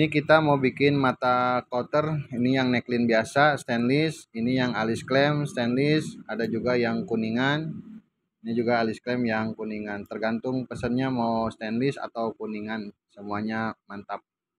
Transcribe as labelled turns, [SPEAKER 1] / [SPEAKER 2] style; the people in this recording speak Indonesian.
[SPEAKER 1] Ini kita mau bikin mata kotor ini yang neckline biasa stainless, ini yang alis klem stainless, ada juga yang kuningan. Ini juga alis klem yang kuningan, tergantung pesannya mau stainless atau kuningan, semuanya mantap.